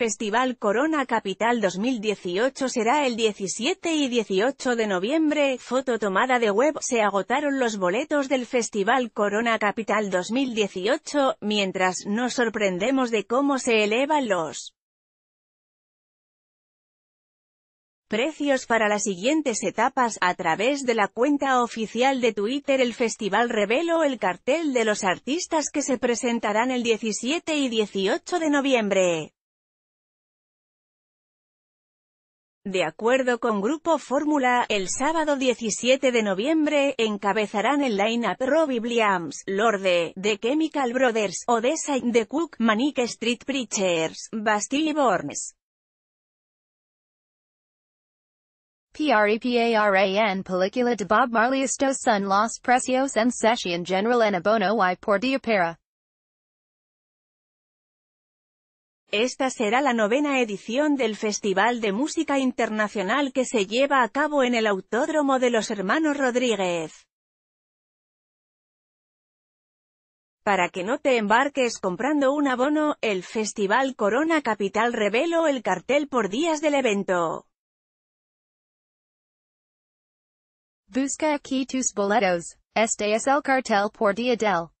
Festival Corona Capital 2018 será el 17 y 18 de noviembre. Foto tomada de web. Se agotaron los boletos del Festival Corona Capital 2018, mientras nos sorprendemos de cómo se elevan los Precios para las siguientes etapas A través de la cuenta oficial de Twitter el festival reveló el cartel de los artistas que se presentarán el 17 y 18 de noviembre. De acuerdo con Grupo Fórmula, el sábado 17 de noviembre, encabezarán el line-up Robbie Williams, Lorde, The Chemical Brothers, Odessa, The Cook, Manic Street Preachers, Bastille Borns. PREPARAN de Bob Marley Sun Los Precios en General en Abono y Por Esta será la novena edición del Festival de Música Internacional que se lleva a cabo en el Autódromo de los Hermanos Rodríguez. Para que no te embarques comprando un abono, el Festival Corona Capital reveló el cartel por días del evento. Busca aquí tus boletos, este es el cartel por día del